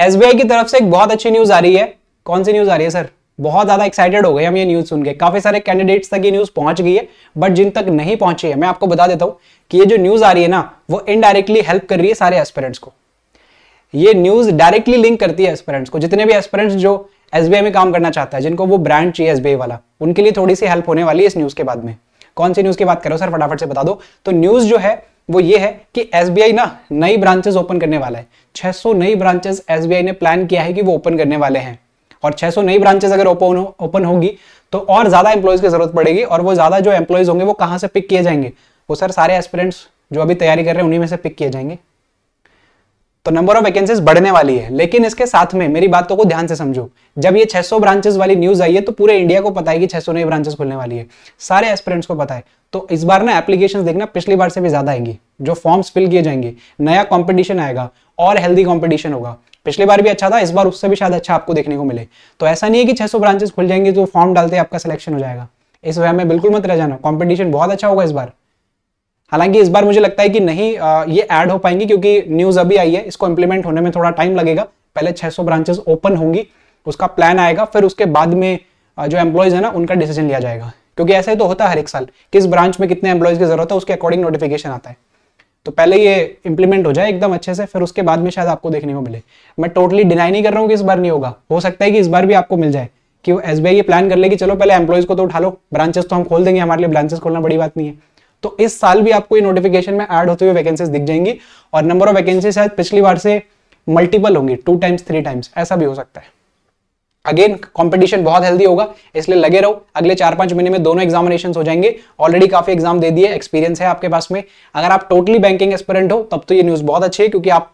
SBI की तरफ से एक बहुत अच्छी न्यूज आ रही है कौन सी न्यूज आ रही है सर बहुत ज्यादा एक्साइटेड हो गए हम ये न्यूज सुन के काफी सारे कैंडिडेट्स तक ये न्यूज पहुंच गई है बट जिन तक नहीं पहुंची है मैं आपको बता देता हूं कि ये जो न्यूज आ रही है ना वो इनडायरेक्टली हेल्प कर रही है सारे एस्पेरेंट्स को ये न्यूज डायरेक्टली लिंक करती है एस्पेरेंट्स को जितने भी एस्पेरेंट्स जो एस में काम करना चाहता है जिनको वो ब्रांड चाहिए एस वाला उनके लिए थोड़ी सी हेल्प होने वाली है इस न्यूज के बाद में कौन सी न्यूज की बात करो सर फटाफट से बता दो तो न्यूज जो है वो ये है कि एस ना नई ब्रांचेस ओपन करने वाला है 600 नई ब्रांचेस एस ने प्लान किया है कि वो ओपन करने वाले हैं और 600 नई ब्रांचेस अगर ओपन ओपन होगी तो और ज़्यादा एम्प्लॉयज़ की ज़रूरत पड़ेगी और वो ज़्यादा जो एम्प्लॉयज़ होंगे वो कहाँ से पिक किए जाएंगे वो सर सारे एस्पिरेंट्स जो अभी तैयारी कर रहे हैं उन्हीं में से पिक किए जाएंगे तो नंबर ऑफ वैकेंसीज बढ़ने वाली है लेकिन इसके साथ में मेरी बातों को ध्यान से समझो जब ये 600 ब्रांचेस वाली न्यूज आई है तो पूरे इंडिया को पता है कि 600 नई ब्रांचेस खुलने वाली है सारे एस्पिरेंट्स को पता है तो इस बार ना एप्लीकेशन देखना पिछली बार से भी ज्यादा आएंगी जो फॉर्म्स फिल किए जाएंगे नया कॉम्पिटिशन आएगा और हेल्दी कॉम्पिटिशन होगा पिछली बार भी अच्छा था इस बार उससे भी शायद अच्छा आपको देखने को मिले तो ऐसा नहीं है कि सौ ब्रांचेस खुल जाएंगे तो फॉर्म डालते आपका सिलेक्शन हो जाएगा इस वह में बिल्कुल मत रह जाना कॉम्पिटिशन बहुत अच्छा होगा इस बार हालांकि इस बार मुझे लगता है कि नहीं आ, ये ऐड हो पाएंगी क्योंकि न्यूज अभी आई है इसको इंप्लीमेंट होने में थोड़ा टाइम लगेगा पहले 600 ब्रांचेस ओपन होंगी उसका प्लान आएगा फिर उसके बाद में जो एम्प्लॉयज है ना उनका डिसीजन लिया जाएगा क्योंकि ऐसा ही तो होता है हर एक साल किस ब्रांच में कितने एम्प्लॉयज की जरूरत है उसके अकॉर्डिंग नोटिफिकेशन आता है तो पहले ये इंप्लीमेंट हो जाए एकदम अच्छे से फिर उसके बाद में शायद आपको देखने को मिले मैं टोटली डिनाई नहीं कर रहा हूँ कि इस बार नहीं होगा हो सकता है कि इस बार भी आपको मिल जाए कि एस बी ये प्लान कर ले कि चलो पहले एम्प्लॉयज को तो उठा लो ब्रांचेस तो हम खोल देंगे हमारे लिए ब्रांचेस खोलना बड़ी बात नहीं है तो इस साल भी आपको ये नोटिफिकेशन में ऐड होते हुए वैकेंसीज दिख जाएंगी और नंबर ऑफ वैकेंसी शायद पिछली बार से मल्टीपल होंगी टू टाइम्स थ्री टाइम्स ऐसा भी हो सकता है अगेन कंपटीशन बहुत हेल्दी होगा इसलिए लगे रहो अगले चार पांच महीने में दोनों एग्जामिनेशन हो जाएंगे ऑलरेडी काफी एग्जाम दे दिए एक्सपीरियंस है आपके पास में अगर आप टोटली बैंकिंग एक्सपेरेंट हो तब तो ये न्यूज़ बहुत अच्छी है क्योंकि आप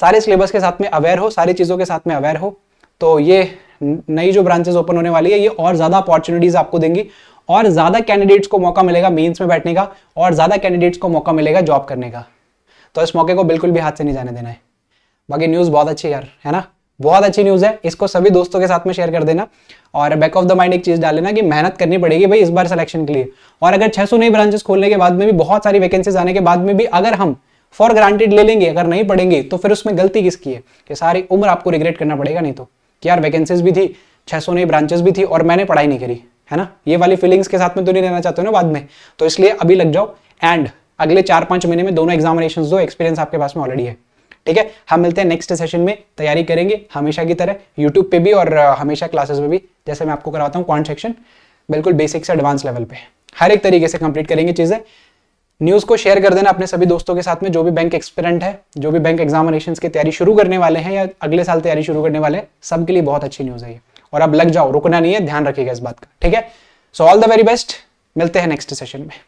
सारे सिलेबस के साथ में अवेयर हो सारी चीज़ों के साथ में अवेयर हो तो ये नई जो ब्रांचेस ओपन होने वाली है ये और ज़्यादा अपॉर्चुनिटीज़ आपको देंगी और ज़्यादा कैंडिडेट्स को मौका मिलेगा मेंस में बैठने का और ज़्यादा कैंडिडेट्स को मौका मिलेगा जॉब करने का तो इस मौके को बिल्कुल भी हाथ से नहीं जाने देना है बाकी न्यूज़ बहुत अच्छी यार है ना बहुत अच्छी न्यूज़ है इसको सभी दोस्तों के साथ में शेयर कर देना और बैक ऑफ द माइंड एक चीज़ डाल लेना कि मेहनत करनी पड़ेगी भाई इस बार सिलेक्शन के लिए और अगर 600 नई ब्रांचेस खोलने के बाद में भी बहुत सारी वैकेंसीज आने के बाद में भी अगर हम फॉर ग्रांटेड ले लेंगे अगर नहीं पढ़ेंगे तो फिर उसमें गलती किसकी है कि सारी उम्र आपको रिग्रेट करना पड़ेगा नहीं तो कि यार वैकेंसीज भी थी सौ नई ब्रांचेस भी थी और मैंने पढ़ाई नहीं करी है ना ये वाली फीलिंग्स के साथ में तो नहीं रहना चाहते हो ना बाद में तो इसलिए अभी लग जाओ एंड अगले चार पांच महीने में दोनों एग्जामिनेशन दो एक्सपीरियंस आपके पास में ऑलरेडी है ठीक है हम मिलते हैं नेक्स्ट सेशन में तैयारी करेंगे हमेशा की तरह यूट्यूब पे भी और हमेशा क्लासेस में भी जैसे मैं आपको कराता हूँ क्वांट सेक्शन बिल्कुल बेसिक से एडवांस लेवल पे हर एक तरीके से कंप्लीट करेंगे चीज़ें न्यूज़ को शेयर कर देना अपने सभी दोस्तों के साथ में जो भी बैंक एक्सपेरेंट है जो भी बैंक एग्जामिनेशन की तैयारी शुरू करने वाले हैं या अगले साल तैयारी शुरू करने वाले हैं सबके लिए बहुत अच्छी न्यूज़ है ये और अब लग जाओ रुकना नहीं है ध्यान रखिएगा इस बात का ठीक है so all the very best मिलते हैं नेक्स्ट सेशन में